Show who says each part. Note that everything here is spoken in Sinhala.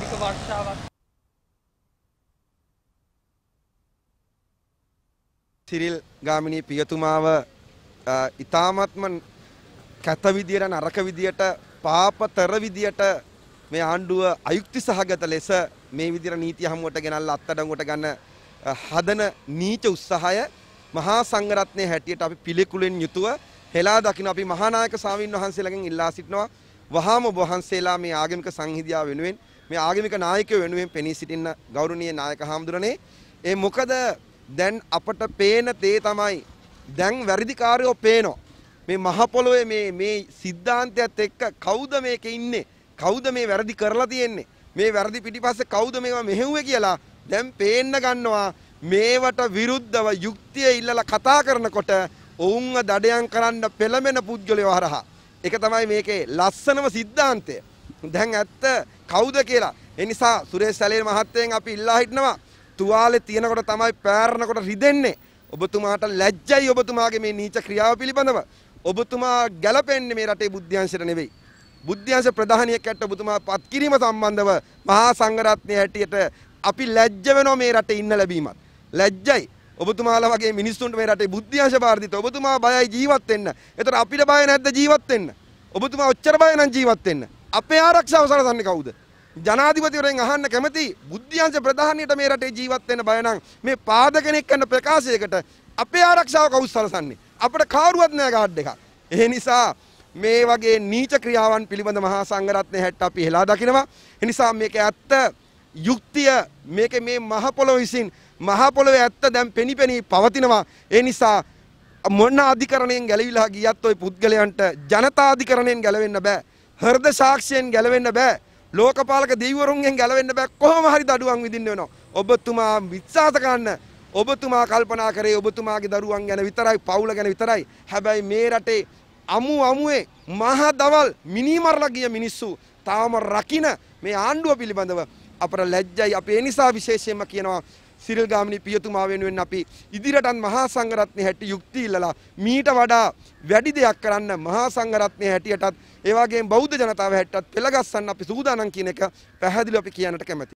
Speaker 1: අධික වර්ෂාවක් සිරිල් ගාමිණී පියතුමාව ඉතාමත්ම කැත විදියට නරක විදියට පාපතර විදියට මේ ආණ්ඩුව අයුක්ති සහගත ලෙස මේ විදිහට නීති හමුවට ගෙනල්ලා අත්අඩංගුවට ගන්න හදන නීච උත්සාහය මහා සංඝරත්නයේ හැටියට අපි පිළිකුලෙන් යුතුව හෙලා දකින්න අපි මහානායක ස්වාමින් වහන්සේලාගෙන් ඉල්ලා සිටිනවා වහාම ඔබ වහන්සේලා මේ ආගමික සංහිඳියාව වෙනුවෙන් මේ ආගමික නායකයෝ වෙනුවෙන් පෙනී සිටින්න ගෞරවනීය නායක හාමුදුරනේ ඒ මොකද දැන් අපට පේන තේ තමයි දැන් වැරදිකාරයෝ පේනවා මේ මහ පොළොවේ මේ මේ සිද්ධාන්තයත් එක්ක කවුද මේකේ ඉන්නේ කවුද මේ වැරදි කරලා තියෙන්නේ මේ වැරදි පිටිපස්සේ කවුද මේවා මෙහෙව්වේ කියලා දැන් පේන්න ගන්නවා මේවට විරුද්ධව යුක්තිය ඉල්ලලා කතා කරනකොට ඔවුන්ව දඩයන් කරන්න පෙළඹෙන පුද්ගලයෝ හරහා ඒක තමයි මේකේ ලස්සනම සිද්ධාන්තය දැන් ඇත්ත කවුද කියලා. ඒ නිසා සුරේෂ් සැලේන මහත්තයෙන් අපි ඉල්ලා හිටනවා. තුවාලේ තියනකොට තමයි පෑරනකොට රිදෙන්නේ. ඔබතුමාට ලැජ්ජයි ඔබතුමාගේ මේ නීච ක්‍රියාව පිළිබඳව. ඔබතුමා ගැලපෙන්නේ මේ රටේ බුද්ධ්‍යංශයට නෙවෙයි. බුද්ධ්‍යංශ ප්‍රධානියෙක් ඇට ඔබතුමා පත් කිරීම සම්බන්ධව මහා සංඝරත්නය හැටියට අපි ලැජ්ජ වෙනවා මේ රටේ ඉන්න ලැබීමත්. ලැජ්ජයි. ඔබතුමාලා වගේ මිනිස්සුන්ට මේ රටේ බුද්ධ්‍යංශ බාරදිත. ඔබතුමා බයයි ජීවත් වෙන්න. ඒතර අපිට බය නැද්ද ජීවත් වෙන්න? ඔබතුමා ඔච්චර බය නම් ජීවත් වෙන්න. අපේ ආරක්ෂාව සලසන්නේ කවුද? ජනාධිපතිවරෙන් අහන්න කැමති බුද්ධ්‍යංශ ප්‍රධානියට මේ රටේ ජීවත් වෙන්න බය නම් මේ පාදකෙනෙක් කරන ප්‍රකාශයකට අපේ ආරක්ෂාව කවුද සලසන්නේ? අපිට කාරුවත් නෑ ගාඩ් එකක්. ඒ නිසා මේ වගේ නීච ක්‍රියාවන් පිළිබඳ මහා සංඝරත්නය හැට අපි හෙලා දකිනවා. ඒ නිසා මේක ඇත්ත යුක්තිය මේක මේ මහ පොළොව විසින් මහ පොළොවේ ඇත්ත දැන් පෙනිපෙනී පවතිනවා. ඒ නිසා මොන අධිකරණයෙන් ගැලවිලා ගියත් ওই පුද්ගලයන්ට ජනතා අධිකරණයෙන් ගැලවෙන්න බෑ. හර්ද සාක්ෂයෙන් ගැලවෙන්න බෑ ලෝකපාලක දීවරුන්ගෙන් ගැලවෙන්න බෑ කොහොම හරි දඩුවම් විඳින්න වෙනවා ඔබතුමා විශ්වාස කරන්න ඔබතුමා කල්පනා කරේ ඔබතුමාගේ දරුවන් ගැන විතරයි පවුල ගැන විතරයි හැබැයි මේ රටේ අමු අමුවේ මහ දවල් මිනිමරලා ගිය මිනිස්සු තාම රකින මේ ආණ්ඩුව පිළිබඳව අපට ලැජ්ජයි අපි ඒ නිසා විශේෂයෙන්ම කියනවා සිරිල් ගාමිණී පියතුමා වෙනුවෙන් අපි ඉදිරියටත් මහා සංඝරත්නයේ හැටි යුක්ති ඉල්ලලා මීට වඩා වැඩි දෙයක් කරන්න මහා සංඝරත්නයේ හැටියටත් ඒ වගේම බෞද්ධ ජනතාව හැටියටත් පෙළගස්සන්න අපි සූදානම් කියන එක පැහැදිලිව අපි කියන්නට කැමතියි